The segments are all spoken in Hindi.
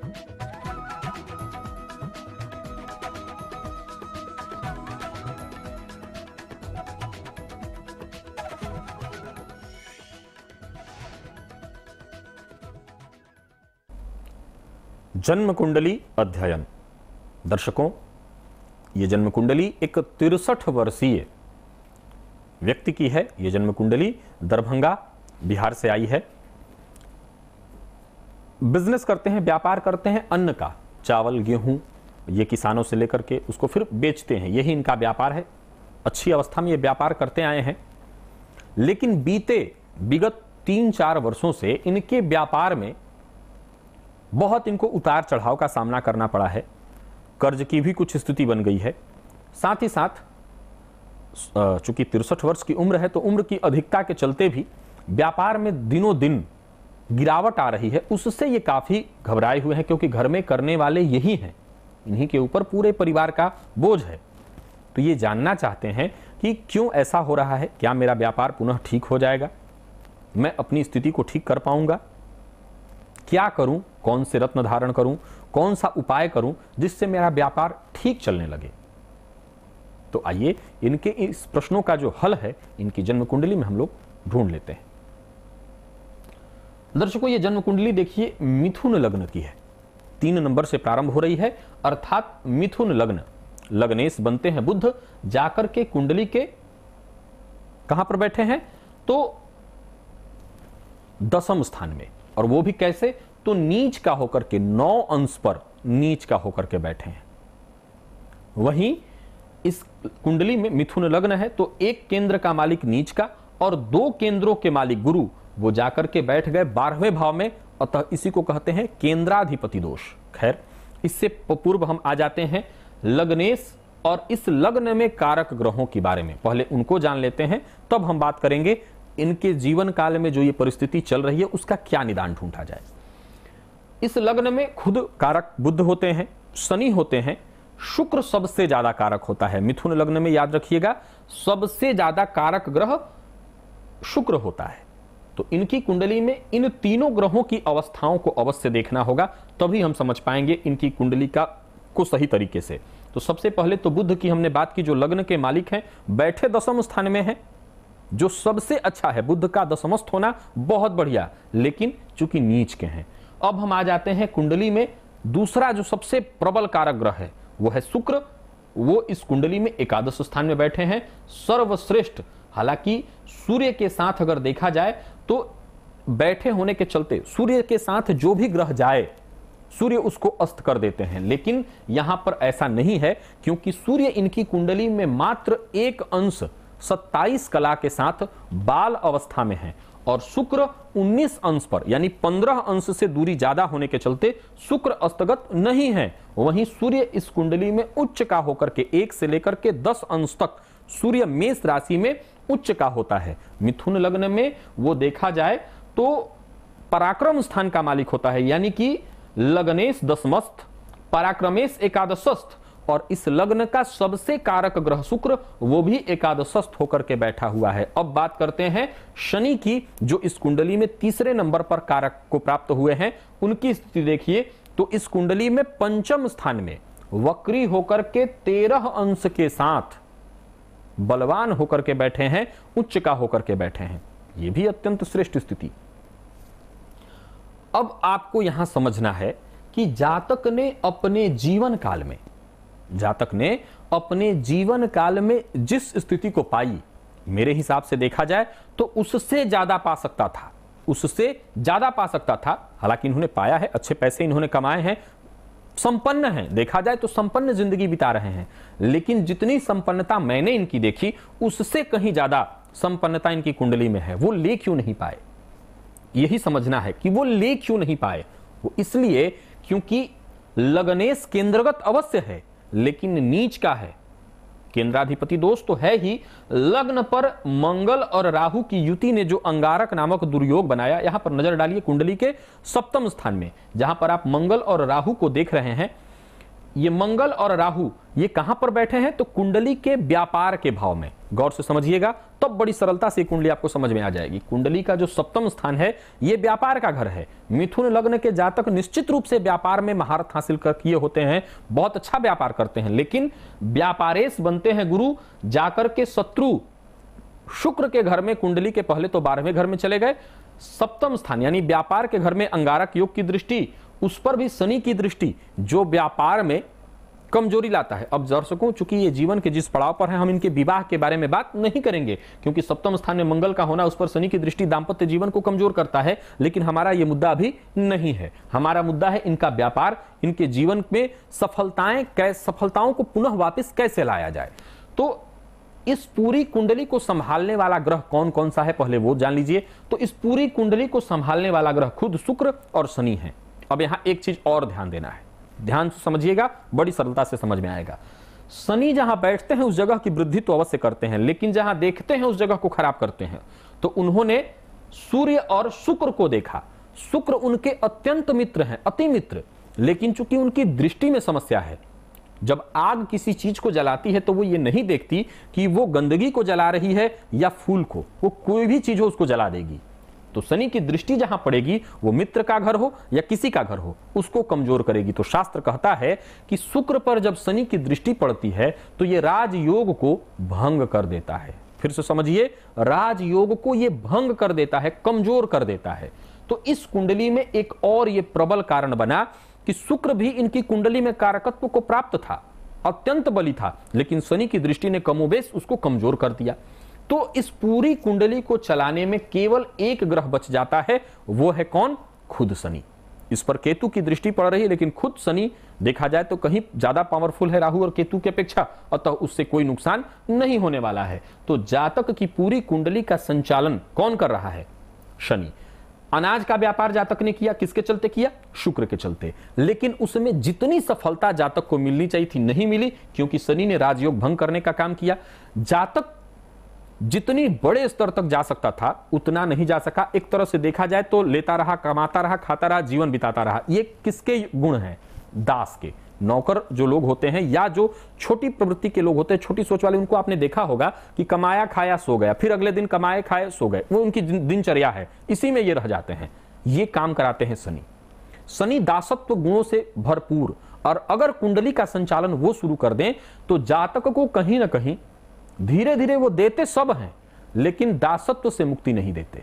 जन्म कुंडली अध्ययन दर्शकों ये जन्म कुंडली एक तिरसठ वर्षीय व्यक्ति की है ये जन्म कुंडली दरभंगा बिहार से आई है बिजनेस करते हैं व्यापार करते हैं अन्न का चावल गेहूं ये किसानों से लेकर के उसको फिर बेचते हैं यही इनका व्यापार है अच्छी अवस्था में ये व्यापार करते आए हैं लेकिन बीते विगत तीन चार वर्षों से इनके व्यापार में बहुत इनको उतार चढ़ाव का सामना करना पड़ा है कर्ज की भी कुछ स्थिति बन गई है साथ ही साथ चूंकि तिरसठ वर्ष की उम्र है तो उम्र की अधिकता के चलते भी व्यापार में दिनों दिन गिरावट आ रही है उससे ये काफ़ी घबराए हुए हैं क्योंकि घर में करने वाले यही हैं इन्हीं के ऊपर पूरे परिवार का बोझ है तो ये जानना चाहते हैं कि क्यों ऐसा हो रहा है क्या मेरा व्यापार पुनः ठीक हो जाएगा मैं अपनी स्थिति को ठीक कर पाऊंगा क्या करूं कौन से रत्न धारण करूं कौन सा उपाय करूं जिससे मेरा व्यापार ठीक चलने लगे तो आइए इनके इस प्रश्नों का जो हल है इनकी जन्म कुंडली में हम लोग ढूंढ लेते हैं दर्शकों ये जन्म कुंडली देखिए मिथुन लग्न की है तीन नंबर से प्रारंभ हो रही है अर्थात मिथुन लग्न लग्नेश बनते हैं बुद्ध जाकर के कुंडली के कहां पर बैठे हैं तो दसम स्थान में और वो भी कैसे तो नीच का होकर के नौ अंश पर नीच का होकर के बैठे हैं वहीं इस कुंडली में मिथुन लग्न है तो एक केंद्र का मालिक नीच का और दो केंद्रों के मालिक गुरु वो जाकर के बैठ गए बारहवें भाव में अतः इसी को कहते हैं केंद्राधिपति दोष खैर इससे पूर्व हम आ जाते हैं लग्नेश और इस लग्न में कारक ग्रहों के बारे में पहले उनको जान लेते हैं तब हम बात करेंगे इनके जीवन काल में जो ये परिस्थिति चल रही है उसका क्या निदान ढूंढा जाए इस लग्न में खुद कारक बुद्ध होते हैं शनि होते हैं शुक्र सबसे ज्यादा कारक होता है मिथुन लग्न में याद रखिएगा सबसे ज्यादा कारक ग्रह शुक्र होता है तो इनकी कुंडली में इन तीनों ग्रहों की अवस्थाओं को अवश्य देखना होगा तभी हम समझ पाएंगे इनकी कुंडली का को सही तरीके से तो सबसे पहले तो बुद्ध की हमने बात की जो लग्न के मालिक हैं बैठे दसम स्थान में हैं जो सबसे अच्छा है बुद्ध का दशमस्थ होना बहुत बढ़िया लेकिन चूंकि नीच के हैं अब हम आ जाते हैं कुंडली में दूसरा जो सबसे प्रबल कारक ग्रह है वो है शुक्र वो इस कुंडली में एकादश स्थान में बैठे हैं सर्वश्रेष्ठ हालांकि सूर्य के साथ अगर देखा जाए तो बैठे होने के चलते सूर्य के साथ जो भी ग्रह जाए सूर्य उसको अस्त कर देते हैं लेकिन यहां पर ऐसा नहीं है क्योंकि सूर्य इनकी कुंडली में मात्र एक अंश 27 कला के साथ बाल अवस्था में है और शुक्र 19 अंश पर यानी 15 अंश से दूरी ज्यादा होने के चलते शुक्र अस्तगत नहीं है वहीं सूर्य इस कुंडली में उच्च का होकर के एक से लेकर के 10 अंश तक सूर्य मेष राशि में उच्च का होता है मिथुन लग्न में वो देखा जाए तो पराक्रम स्थान का मालिक होता है यानी कि लग्नेश दशमस्थ पराक्रमेश एकादशस्थ और इस लग्न का सबसे कारक ग्रह शुक्र वो भी एकादशस्थ होकर के बैठा हुआ है अब बात करते हैं शनि की जो इस कुंडली में तीसरे नंबर पर कारक को प्राप्त हुए हैं उनकी स्थिति देखिए तो इस कुंडली में पंचम स्थान में वक्री होकर के तेरह अंश के साथ बलवान होकर के बैठे हैं उच्च का होकर के बैठे हैं यह भी अत्यंत श्रेष्ठ स्थिति अब आपको यहां समझना है कि जातक ने अपने जीवन काल में जातक ने अपने जीवन काल में जिस स्थिति को पाई मेरे हिसाब से देखा जाए तो उससे ज्यादा पा सकता था उससे ज्यादा पा सकता था हालांकि इन्होंने पाया है अच्छे पैसे इन्होंने कमाए हैं संपन्न हैं देखा जाए तो संपन्न जिंदगी बिता रहे हैं लेकिन जितनी संपन्नता मैंने इनकी देखी उससे कहीं ज्यादा संपन्नता इनकी कुंडली में है वो ले क्यों नहीं पाए यही समझना है कि वो ले क्यों नहीं पाए वो इसलिए क्योंकि लगनेश केंद्रगत अवश्य है लेकिन नीच का है केंद्राधिपति दोष तो है ही लग्न पर मंगल और राहु की युति ने जो अंगारक नामक दुर्योग बनाया यहां पर नजर डालिए कुंडली के सप्तम स्थान में जहां पर आप मंगल और राहु को देख रहे हैं ये मंगल और राहु ये कहां पर बैठे हैं तो कुंडली के व्यापार के भाव में गौर से समझिएगा तब तो बड़ी सरलता से कुंडली आपको समझ में आ जाएगी कुंडली का जो सप्तम स्थान है ये व्यापार का घर है मिथुन लग्न के जातक निश्चित रूप से व्यापार में महारत हासिल कर किए होते हैं बहुत अच्छा व्यापार करते हैं लेकिन व्यापारेश बनते हैं गुरु जाकर के शत्रु शुक्र के घर में कुंडली के पहले तो बारहवें घर में चले गए सप्तम स्थान यानी व्यापार के घर में अंगारक योग की दृष्टि उस पर भी शनि की दृष्टि जो व्यापार में कमजोरी लाता है अब जर सकूं चूंकि ये जीवन के जिस पड़ाव पर है हम इनके विवाह के बारे में बात नहीं करेंगे क्योंकि सप्तम स्थान में मंगल का होना उस पर शनि की दृष्टि दाम्पत्य जीवन को कमजोर करता है लेकिन हमारा ये मुद्दा अभी नहीं है हमारा मुद्दा है इनका व्यापार इनके जीवन में सफलताएं कैसे सफलताओं को पुनः वापिस कैसे लाया जाए तो इस पूरी कुंडली को संभालने वाला ग्रह कौन कौन सा है पहले वो जान लीजिए तो इस पूरी कुंडली को संभालने वाला ग्रह खुद शुक्र और शनि है अब यहां एक चीज और ध्यान देना है ध्यान से समझिएगा बड़ी सरलता से समझ में आएगा शनि जहां बैठते हैं उस जगह की वृद्धि तो अवश्य करते हैं लेकिन जहां देखते हैं उस जगह को खराब करते हैं तो उन्होंने सूर्य और शुक्र को देखा शुक्र उनके अत्यंत मित्र हैं अति मित्र लेकिन चूंकि उनकी दृष्टि में समस्या है जब आग किसी चीज को जलाती है तो वो ये नहीं देखती कि वो गंदगी को जला रही है या फूल को वो कोई भी चीज हो उसको जला देगी तो शनि की दृष्टि जहां पड़ेगी वो मित्र का घर हो या किसी का घर हो उसको कमजोर करेगी तो शास्त्र कहता है कि शुक्र पर जब शनि की दृष्टि पड़ती है तो ये राजयोग को भंग कर देता है फिर से समझिए राजयोग को ये भंग कर देता है कमजोर कर देता है तो इस कुंडली में एक और ये प्रबल कारण बना कि शुक्र भी इनकी कुंडली में कारकत्व को प्राप्त था अत्यंत बली था लेकिन शनि की दृष्टि ने कमोबेश उसको कमजोर कर दिया तो इस पूरी कुंडली को चलाने में केवल एक ग्रह बच जाता है वो है कौन खुद शनि इस पर केतु की दृष्टि पड़ रही है लेकिन खुद शनि देखा जाए तो कहीं ज्यादा पावरफुल है राहु और केतु की अपेक्षा अतः उससे कोई नुकसान नहीं होने वाला है तो जातक की पूरी कुंडली का संचालन कौन कर रहा है शनि अनाज का व्यापार जातक ने किया किसके चलते किया शुक्र के चलते लेकिन उसमें जितनी सफलता जातक को मिलनी चाहिए थी नहीं मिली क्योंकि शनि ने राजयोग भंग करने का काम किया जातक जितनी बड़े स्तर तक जा सकता था उतना नहीं जा सका एक तरह से देखा जाए तो लेता रहा कमाता रहा खाता रहा जीवन बिताता रहा ये किसके गुण हैं दास के नौकर जो लोग होते हैं या जो छोटी प्रवृत्ति के लोग होते हैं छोटी सोच वाले उनको आपने देखा होगा कि कमाया खाया सो गया फिर अगले दिन कमाए खाए सो गए वो उनकी दिनचर्या है इसी में ये रह जाते हैं ये काम कराते हैं शनि शनि दासत्व गुणों से भरपूर और अगर कुंडली का संचालन वो शुरू कर दें तो जातक को कहीं ना कहीं धीरे धीरे वो देते सब हैं लेकिन दासत्व से मुक्ति नहीं देते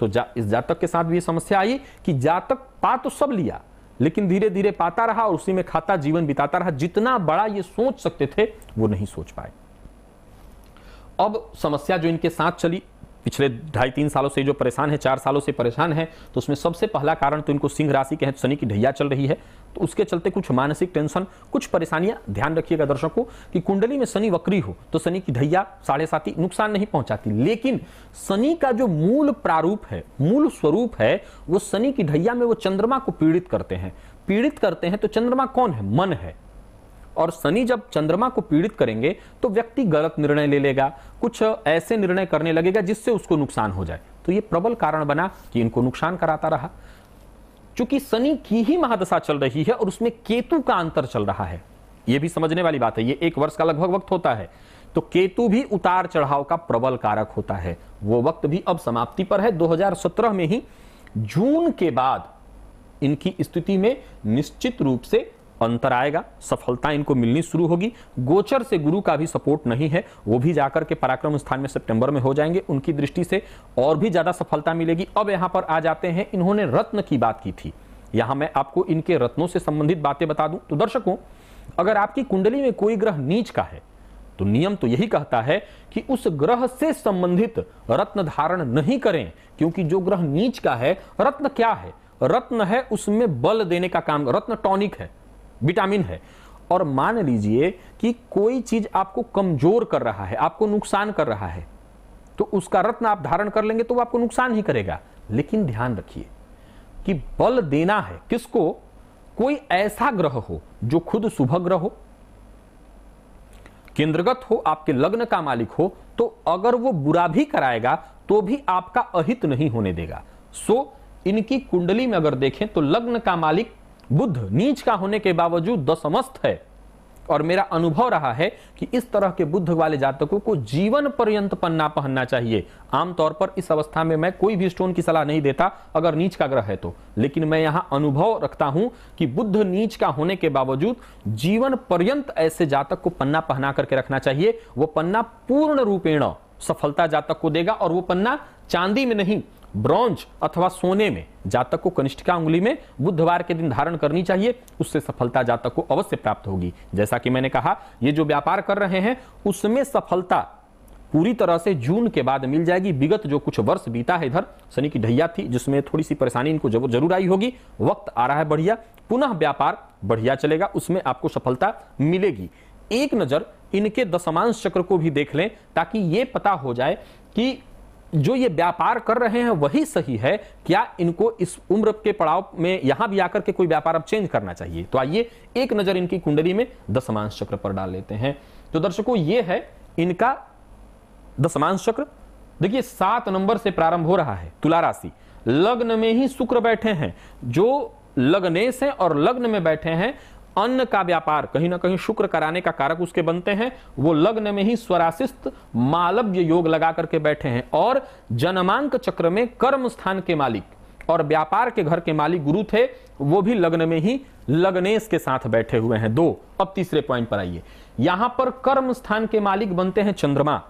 तो जा, इस जातक के साथ भी ये समस्या आई कि जातक पा तो सब लिया लेकिन धीरे धीरे पाता रहा और उसी में खाता जीवन बिताता रहा जितना बड़ा ये सोच सकते थे वो नहीं सोच पाए अब समस्या जो इनके साथ चली पिछले ढाई तीन सालों से जो परेशान है चार सालों से परेशान है तो उसमें सबसे पहला कारण तो इनको सिंह राशि के हैं शनि की ढैया चल रही है तो उसके चलते कुछ मानसिक टेंशन कुछ परेशानियां ध्यान रखिएगा दर्शकों कि कुंडली में शनि वक्री हो तो शनि की धैया साढ़े साथी नुकसान नहीं पहुंचाती लेकिन शनि का जो मूल प्रारूप है मूल स्वरूप है वो शनि की धैया में वो चंद्रमा को पीड़ित करते हैं पीड़ित करते हैं तो चंद्रमा कौन है मन है और शनि जब चंद्रमा को पीड़ित करेंगे तो व्यक्ति गलत निर्णय ले लेगा कुछ ऐसे निर्णय करने लगेगा जिससे उसको नुकसान हो जाए तो ये प्रबल कारण बना कि इनको नुकसान कराता रहा चूंकि शनि की ही महादशा चल रही है और उसमें केतु का अंतर चल रहा है यह भी समझने वाली बात है ये एक वर्ष का लगभग वक्त होता है तो केतु भी उतार चढ़ाव का प्रबल कारक होता है वो वक्त भी अब समाप्ति पर है 2017 में ही जून के बाद इनकी स्थिति में निश्चित रूप से अंतर आएगा सफलता इनको मिलनी शुरू होगी गोचर से गुरु का भी सपोर्ट नहीं है वो भी जाकर के पराक्रम स्थान में सितंबर में हो जाएंगे उनकी दृष्टि से और भी ज़्यादा सफलता मिलेगी अब यहां पर आ जाते हैं इन्होंने रत्न की बात की थी यहां मैं आपको इनके रत्नों से संबंधित बातें बता दूं तो दर्शकों अगर आपकी कुंडली में कोई ग्रह नीच का है तो नियम तो यही कहता है कि उस ग्रह से संबंधित रत्न धारण नहीं करें क्योंकि जो ग्रह नीच का है रत्न क्या है रत्न है उसमें बल देने का काम रत्न टॉनिक है विटामिन है और मान लीजिए कि कोई चीज आपको कमजोर कर रहा है आपको नुकसान कर रहा है तो उसका रत्न आप धारण कर लेंगे तो वो आपको नुकसान ही करेगा लेकिन ध्यान रखिए कि बल देना है किसको कोई ऐसा ग्रह हो जो खुद शुभ ग्रह हो केंद्रगत हो आपके लग्न का मालिक हो तो अगर वो बुरा भी कराएगा तो भी आपका अहित नहीं होने देगा सो इनकी कुंडली में अगर देखें तो लग्न का मालिक बुद्ध नीच का होने के बावजूद दसमस्त है और मेरा अनुभव रहा है कि इस तरह के बुद्ध वाले जातकों को जीवन पर्यंत पन्ना पहनना चाहिए आमतौर पर इस अवस्था में मैं कोई भी स्टोन की सलाह नहीं देता अगर नीच का ग्रह है तो लेकिन मैं यहां अनुभव रखता हूं कि बुद्ध नीच का होने के बावजूद जीवन पर्यंत ऐसे जातक को पन्ना पहना करके रखना चाहिए वह पन्ना पूर्ण रूपेण सफलता जातक को देगा और वो पन्ना चांदी में नहीं ब्रॉन्ज अथवा सोने में जातक को कनिष्ठिका उंगली में बुधवार के दिन धारण करनी चाहिए उससे सफलता जातक को अवश्य प्राप्त होगी जैसा कि मैंने कहा ये जो व्यापार कर रहे हैं उसमें सफलता पूरी तरह से जून के बाद मिल जाएगी विगत जो कुछ वर्ष बीता है इधर शनि की ढैया थी जिसमें थोड़ी सी परेशानी इनको जरूर आई होगी वक्त आ रहा है बढ़िया पुनः व्यापार बढ़िया चलेगा उसमें आपको सफलता मिलेगी एक नजर इनके दशमांश चक्र को भी देख लें ताकि ये पता हो जाए कि जो ये व्यापार कर रहे हैं वही सही है क्या इनको इस उम्र के पड़ाव में यहां भी आकर के कोई व्यापार अब चेंज करना चाहिए तो आइए एक नजर इनकी कुंडली में दशमांश चक्र पर डाल लेते हैं तो दर्शकों ये है इनका दशमांश चक्र देखिए सात नंबर से प्रारंभ हो रहा है तुला राशि लग्न में ही शुक्र बैठे हैं जो लग्नेश हैं और लग्न में बैठे हैं अन्न का व्यापार कहीं ना कहीं शुक्र कराने का कारक उसके बनते हैं वो लग्न में ही स्वराशिस्त मालव्य योग लगा करके बैठे हैं और जन्मांक चक्र में कर्म स्थान के मालिक और व्यापार के घर के मालिक गुरु थे वो भी लग्न में ही लग्नेश के साथ बैठे हुए हैं दो अब तीसरे पॉइंट पर आइए यहां पर कर्म स्थान के मालिक बनते हैं चंद्रमा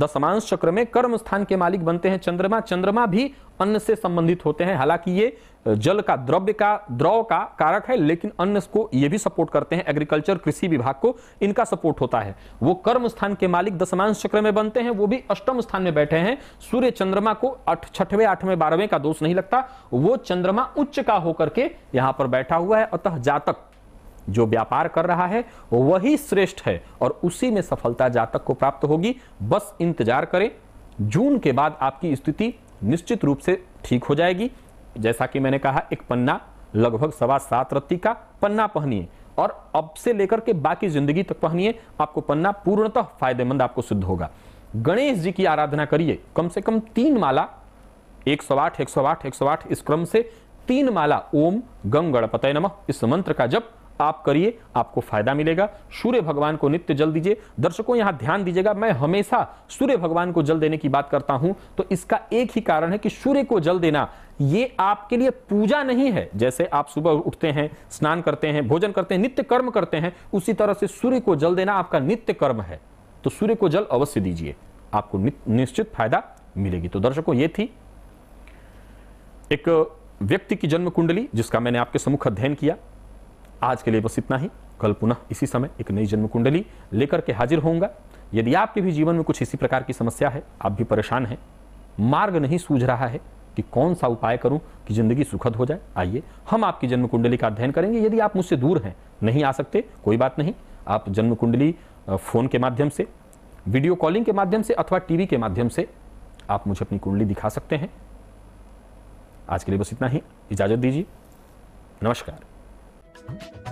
दशमांश चक्र में कर्म स्थान के मालिक बनते हैं चंद्रमा चंद्रमा भी अन्न से संबंधित होते हैं हालांकि ये जल का द्रव्य का द्रव का कारक है लेकिन अन्न को ये भी सपोर्ट करते हैं एग्रीकल्चर कृषि विभाग को इनका सपोर्ट होता है वो कर्म स्थान के मालिक दशमांश चक्र में बनते हैं वो भी अष्टम स्थान में बैठे हैं सूर्य चंद्रमा को अठ छठवें आठवें बारहवें का दोष नहीं लगता वो चंद्रमा उच्च का होकर के यहां पर बैठा हुआ है अतः जातक जो व्यापार कर रहा है वही श्रेष्ठ है और उसी में सफलता जातक को प्राप्त होगी बस इंतजार करें जून के बाद आपकी स्थिति निश्चित रूप से ठीक हो जाएगी जैसा कि मैंने कहा एक पन्ना लगभग सवा सात रत्ती का पन्ना पहनिए और अब से लेकर के बाकी जिंदगी तक पहनिए आपको पन्ना पूर्णतः फायदेमंद आपको सिद्ध होगा गणेश जी की आराधना करिए कम से कम तीन माला एक सौ आठ एक सौ आठ एक सौ आठ इस क्रम से तीन माला ओम गंग गणपत नमः इस मंत्र का जब आप करिए आपको फायदा मिलेगा सूर्य भगवान को नित्य जल दीजिए दर्शकों यहां ध्यान दीजिएगा मैं हमेशा सूर्य भगवान को जल देने की बात करता हूं तो इसका एक ही कारण है कि सूर्य को जल देना ये आपके लिए पूजा नहीं है जैसे आप सुबह उठते हैं स्नान करते हैं भोजन करते हैं नित्य कर्म करते हैं उसी तरह से सूर्य को जल देना आपका नित्य कर्म है तो सूर्य को जल अवश्य दीजिए आपको निश्चित फायदा मिलेगी तो दर्शकों ये थी एक व्यक्ति की जन्म कुंडली जिसका मैंने आपके सम्मुख अध्ययन किया आज के लिए बस इतना ही कल पुनः इसी समय एक नई जन्म कुंडली लेकर के हाजिर होऊंगा यदि आपके भी जीवन में कुछ इसी प्रकार की समस्या है आप भी परेशान हैं मार्ग नहीं सूझ रहा है कि कौन सा उपाय करूं कि जिंदगी सुखद हो जाए आइए हम आपकी जन्म कुंडली का अध्ययन करेंगे यदि आप मुझसे दूर हैं नहीं आ सकते कोई बात नहीं आप जन्म कुंडली फ़ोन के माध्यम से वीडियो कॉलिंग के माध्यम से अथवा टीवी के माध्यम से आप मुझे अपनी कुंडली दिखा सकते हैं आज के लिए बस इतना ही इजाज़त दीजिए नमस्कार Thank you.